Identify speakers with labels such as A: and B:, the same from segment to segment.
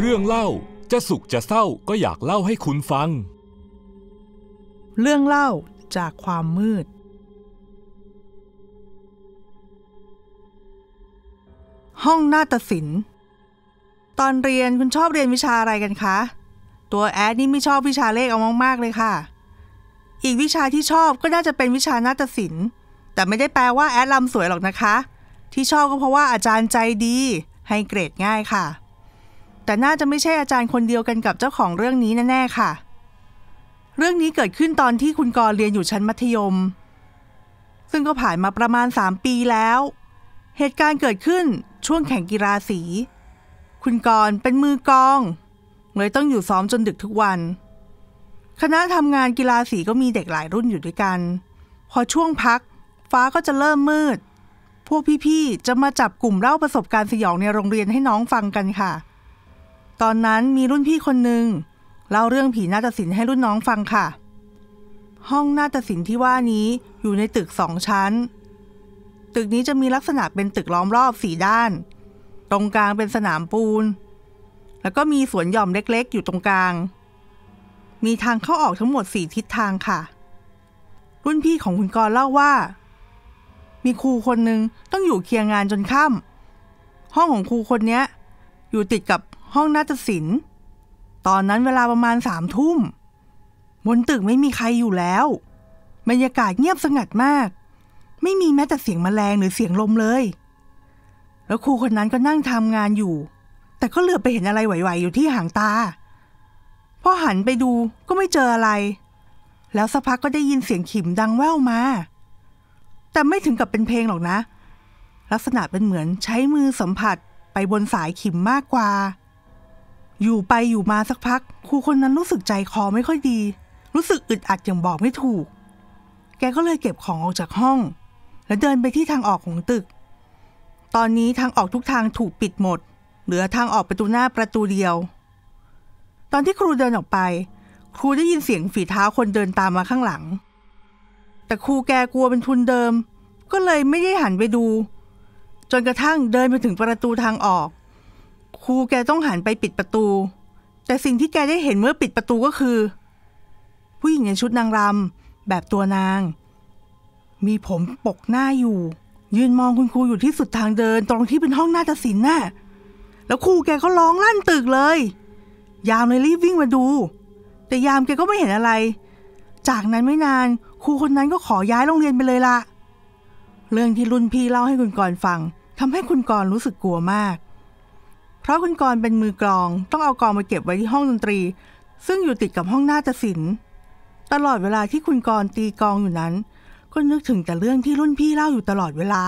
A: เรื่องเล่าจะสุขจะเศร้าก็อยากเล่าให้คุณฟัง เรื่องเล่าจากความมืด ห้องนาฏศิลป์ ตอนเรียนคุณชอบเรียนวิชาอะไรกันคะตัวแอดนี่ไม่ชอบวิชาเลขเอามากๆเลยค่ะ อีกวิชาที่ชอบก็น่าจะเป็นวิชานาฏศิลป์ แต่ไม่ได้แปลว่าแอดลำสวยหรอกนะคะ ที่ชอบก็เพราะว่าอาจารย์ใจดี ให้เกรดง่ายค่ะแต่น่าจะไม่ใช่อาจารย์คนเดียวกันกับเจ้าของเรื่องนี้แน่ๆค่ะ เรื่องนี้เกิดขึ้นตอนที่คุณกรเรียนอยู่ชั้นมัธยม ซึ่งก็ผ่านมาประมาณ3ปีแล้ว เหตุการณ์เกิดขึ้นช่วงแข่งกีฬาสี คุณกรเป็นมือกองเลยต้องอยู่ซ้อมจนดึกทุกวัน คณะทำงานกีฬาสีก็มีเด็กหลายรุ่นอยู่ด้วยกัน พอช่วงพัก ฟ้าก็จะเริ่มมืด พวกพี่ๆจะมาจับกลุ่มเล่าประสบการณ์สยองในโรงเรียนให้น้องฟังกันค่ะตอนนั้นมีรุ่นพี่คนหนึ่งเล่าเรื่องผีนาฏศิลป์ให้รุ่นน้องฟังค่ะ ห้องนาฏศิลป์ที่ว่านี้อยู่ในตึกสองชั้น ตึกนี้จะมีลักษณะเป็นตึกล้อมรอบสี่ด้าน ตรงกลางเป็นสนามปูน แล้วก็มีสวนหย่อมเล็กๆอยู่ตรงกลาง มีทางเข้าออกทั้งหมดสี่ทิศทางค่ะ รุ่นพี่ของคุณกรเล่าว่า มีครูคนหนึ่งต้องอยู่เคียงงานจนค่ำห้องของครูคนนี้อยู่ติดกับห้องนาฏศิลป์ตอนนั้นเวลาประมาณสามทุ่มบนตึกไม่มีใครอยู่แล้ว บรรยากาศเงียบสงัดมาก ไม่มีแม้แต่เสียงมแมลงหรือเสียงลมเลย แล้วครูคนนั้นก็นั่งทำงานอยู่ แต่ก็เหลือไปเห็นอะไรไหวๆอยู่ที่หางตา พอหันไปดูก็ไม่เจออะไร แล้วสักพักก็ได้ยินเสียงขิมดังแว่วมา แต่ไม่ถึงกับเป็นเพลงหรอกนะ ลักษณะเป็นเหมือนใช้มือสัมผัสไปบนสายขิมมากกว่าอยู่ไปอยู่มาสักพักครูคนนั้นรู้สึกใจคอไม่ค่อยดี รู้สึกอึดอัดอย่างบอกไม่ถูก แกก็เลยเก็บของออกจากห้อง แล้วเดินไปที่ทางออกของตึก ตอนนี้ทางออกทุกทางถูกปิดหมด เหลือทางออกประตูหน้าประตูเดียว ตอนที่ครูเดินออกไป ครูได้ยินเสียงฝีเท้าคนเดินตามมาข้างหลัง แต่ครูแกกลัวเป็นทุนเดิม ก็เลยไม่ได้หันไปดู จนกระทั่งเดินไปถึงประตูทางออกครูแกต้องหันไปปิดประตู แต่สิ่งที่แกได้เห็นเมื่อปิดประตูก็คือ ผู้หญิงในชุดนางรำแบบตัวนาง มีผมปกหน้าอยู่ ยืนมองคุณครูอยู่ที่สุดทางเดินตรงที่เป็นห้องหน้าตัดสินน่ะแล้วครูแกก็ร้องลั่นตึกเลย ยามเลยรีบวิ่งมาดู แต่ยามแกก็ไม่เห็นอะไร จากนั้นไม่นานครูคนนั้นก็ขอย้ายโรงเรียนไปเลยละเรื่องที่รุ่นพี่เล่าให้คุณกรฟังทำให้คุณกรรู้สึกกลัวมากเพราะคุณกรเป็นมือกลองต้องเอากองมาเก็บไว้ที่ห้องดนตรี ซึ่งอยู่ติดกับห้องหน้าจศิลป์ตลอดเวลาที่คุณกรตีกองอยู่นั้นก็นึกถึงแต่เรื่องที่รุ่นพี่เล่าอยู่ตลอดเวลา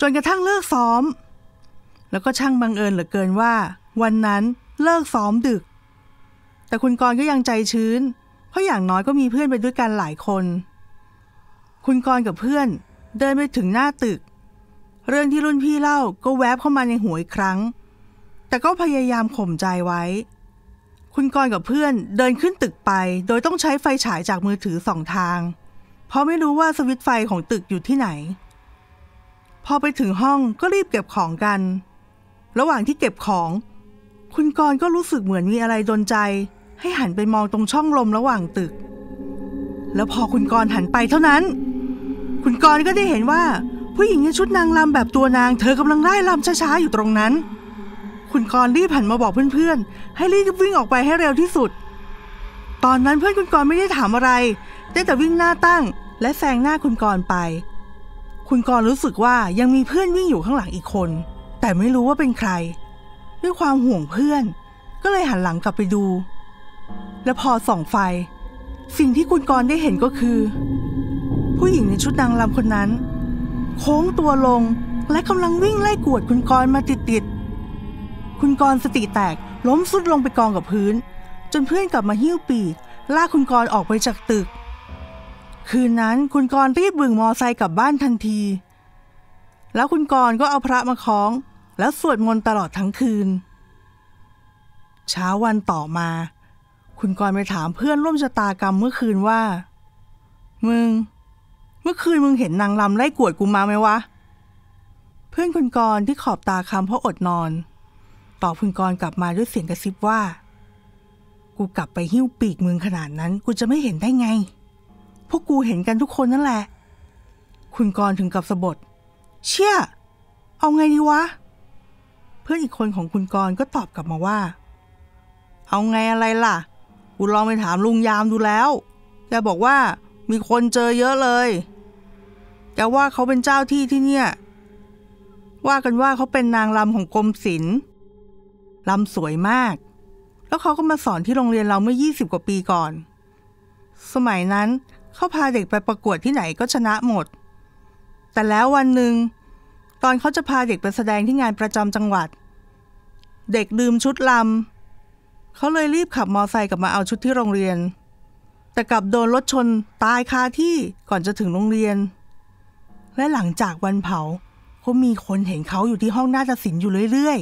A: จนกระทั่งเลิกซ้อม แล้วก็ช่างบังเอิญเหลือเกินว่า วันนั้นเลิกซ้อมดึก แต่คุณกรก็ยังใจชื้น เพราะอย่างน้อยก็มีเพื่อนไปด้วยกันหลายคน คุณกรกับเพื่อน เดินไปถึงหน้าตึกเรื่องที่รุ่นพี่เล่าก็แวบเข้ามาในหัวอีกครั้ง แต่ก็พยายามข่มใจไว้ คุณกรกับเพื่อนเดินขึ้นตึกไป โดยต้องใช้ไฟฉายจากมือถือสองทางเพราะไม่รู้ว่าสวิตไฟของตึกอยู่ที่ไหน พอไปถึงห้องก็รีบเก็บของกัน ระหว่างที่เก็บของ คุณกรก็รู้สึกเหมือนมีอะไรดนใจ ให้หันไปมองตรงช่องลมระหว่างตึก แล้วพอคุณกรหันไปเท่านั้น คุณกรก็ได้เห็นว่าผู้หญิงในชุดนางลำแบบตัวนางเธอกำลังไล่ลำช้าๆอยู่ตรงนั้น คุณกรรีบหันมาบอกเพื่อนๆ ให้รีบวิ่งออกไปให้เร็วที่สุด ตอนนั้นเพื่อนคุณกรไม่ได้ถามอะไรได้แต่วิ่งหน้าตั้งและแซงหน้าคุณกรไป คุณกรรู้สึกว่ายังมีเพื่อนวิ่งอยู่ข้างหลังอีกคน แต่ไม่รู้ว่าเป็นใคร ด้วยความห่วงเพื่อน ก็เลยหันหลังกลับไปดู และพอส่องไฟ สิ่งที่คุณกรได้เห็นก็คือ ผู้หญิงในชุดนางลำคนนั้นโค้งตัวลงและกำลังวิ่งไล่กวดคุณกรมาติดๆ คุณกรสติแตกล้มสุดลงไปกองกับพื้น จนเพื่อนกลับมาหิ้วปีกลากคุณกรออกไปจากตึก คืนนั้นคุณกรรีบบึงมอไซค์กลับบ้านทันที แล้วคุณกรก็เอาพระมาคล้อง แล้วสวดมนต์ตลอดทั้งคืน เช้าวันต่อมา คุณกรไปถามเพื่อนร่วมชะตากรรมเมื่อคืนว่า มึงมื่อคืนมึงเห็นนางลำไล่กวดกูมาไหมวะ เพื่อนคุณกรที่ขอบตาคำเพราะอดนอน ตอบคุณกรกลับมาด้วยเสียงกระซิบว่า กูกลับไปหิ้วปีกมึงขนาดนั้นกูจะไม่เห็นได้ไง พวกกูเห็นกันทุกคนนั่นแหละ คุณกรถึงกับสะบดเชี่ยเอาไงดีวะ เพื่อนอีกคนของคุณกรก็ตอบกลับมาว่า เอาไงอะไรล่ะกูลองไปถามลุงยามดูแล้วแกบอกว่ามีคนเจอเยอะเลยจะว่าเขาเป็นเจ้าที่ที่เนี่ย ว่ากันว่าเขาเป็นนางรำของกรมศิลป์รำสวยมาก แล้วเขาก็มาสอนที่โรงเรียนเราเมื่อ 20 กว่าปีก่อน สมัยนั้นเขาพาเด็กไปประกวดที่ไหนก็ชนะหมด แต่แล้ววันหนึ่งตอนเขาจะพาเด็กไปแสดงที่งานประจำจังหวัด เด็กลืมชุดลำเขาเลยรีบขับมอไซค์กลับมาเอาชุดที่โรงเรียน แต่กลับโดนรถชนตายคาที่ก่อนจะถึงโรงเรียนและหลังจากวันเผาก็มีคนเห็นเขาอยู่ที่ห้องน่าจะสินอยู่เรื่อย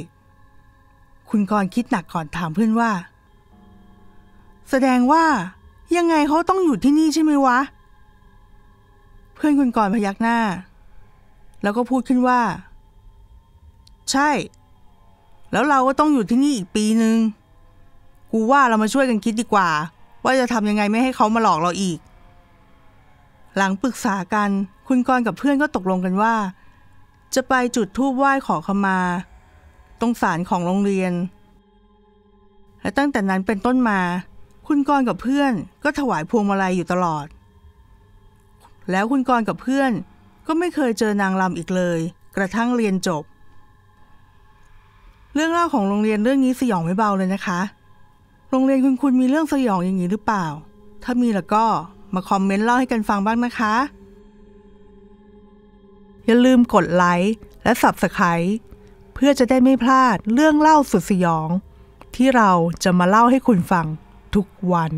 A: ๆ คุณกรคิดหนักก่อนถามเพื่อนว่า แสดงว่า ยังไงเขาต้องอยู่ที่นี่ใช่ไหมวะ เพื่อนคุณกรพยักหน้า แล้วก็พูดขึ้นว่า ใช่ แล้วเราก็ต้องอยู่ที่นี่อีกปีหนึ่งกูว่าเรามาช่วยกันคิดดีกว่า ว่าจะทำยังไงไม่ให้เขามาหลอกเราอีกหลังปรึกษากัน คุณกรกับเพื่อนก็ตกลงกันว่า จะไปจุดธูปไหว้ขอขมา ตรงศาลของโรงเรียน และตั้งแต่นั้นเป็นต้นมา คุณกรกับเพื่อนก็ถวายพวงมาลัยอยู่ตลอด แล้วคุณกรกับเพื่อนก็ไม่เคยเจอนางลำอีกเลย กระทั่งเรียนจบ เรื่องเล่าของโรงเรียนเรื่องนี้สยองไม่เบาเลยนะคะ โรงเรียนคุณคุณมีเรื่องสยองอย่างนี้หรือเปล่า ถ้ามีแล้วก็มาคอมเมนต์เล่าให้กันฟังบ้างนะคะ อย่าลืมกดไลค์ และ Subscribe เพื่อจะได้ไม่พลาดเรื่องเล่าสุดสยอง ที่เราจะมาเล่าให้คุณฟังทุกวัน